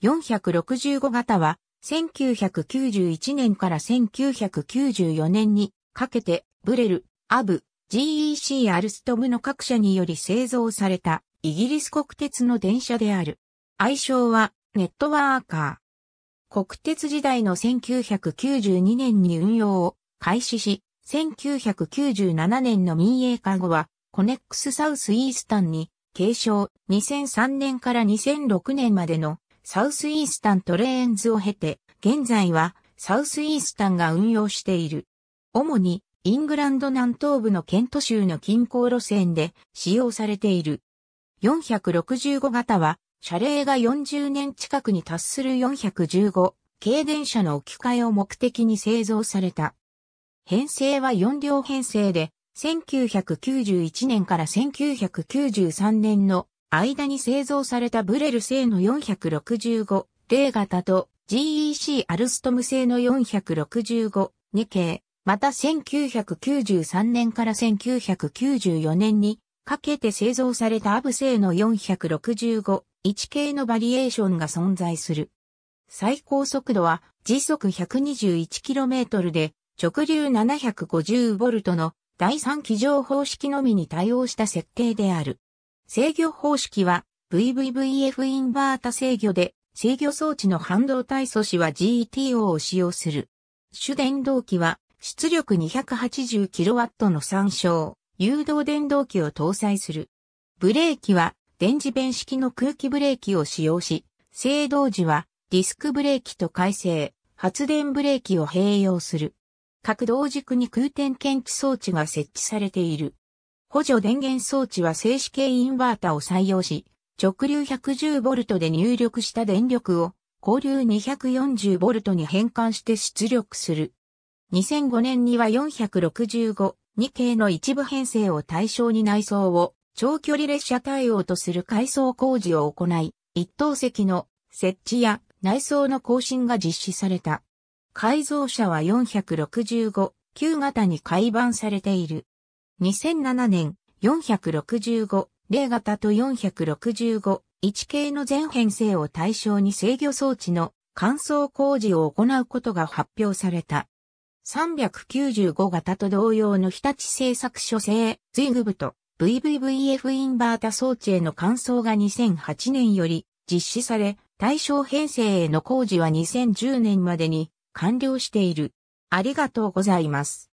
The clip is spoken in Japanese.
465型は、1991年から1994年にかけて、ブレル、アブ、GEC アルストムの各社により製造されたイギリス国鉄の電車である。愛称はネットワーカー。国鉄時代の1992年に運用を開始し、1997年の民営化後はコネックスサウスイースタンに継承2003年から2006年までのサウスイースタントレーンズを経て、現在はサウスイースタンが運用している。主にイングランド南東部のケント州の近郊路線で使用されている。465型は、車齢が40年近くに達する415軽電車の置き換えを目的に製造された。編成は4両編成で、1991年から1993年の間に製造されたブレル製の465、0型と GEC アルストム製の465、2系、また1993年から1994年にかけて製造されたアブ製の465、1系のバリエーションが存在する。最高速度は時速 121km で直流 750V の第3機乗方式のみに対応した設定である。制御方式は VVVF インバータ制御で、制御装置の半導体素子は GTO を使用する。主電動機は出力 280kW の参照、誘導電動機を搭載する。ブレーキは電磁弁式の空気ブレーキを使用し、制動時はディスクブレーキと改正、発電ブレーキを併用する。各同軸に空転検知装置が設置されている。補助電源装置は静止系インバータを採用し、直流 110V で入力した電力を、交流 240V に変換して出力する。2005年には465、2系の一部編成を対象に内装を長距離列車対応とする改装工事を行い、一等席の設置や内装の更新が実施された。改造車は465、9型に改版されている。2007年、465、0型と465、1系の全編成を対象に制御装置の乾燥工事を行うことが発表された。395型と同様の日立製作所製、ズイグブと VVVF インバータ装置への乾燥が2008年より実施され、対象編成への工事は2010年までに完了している。ありがとうございます。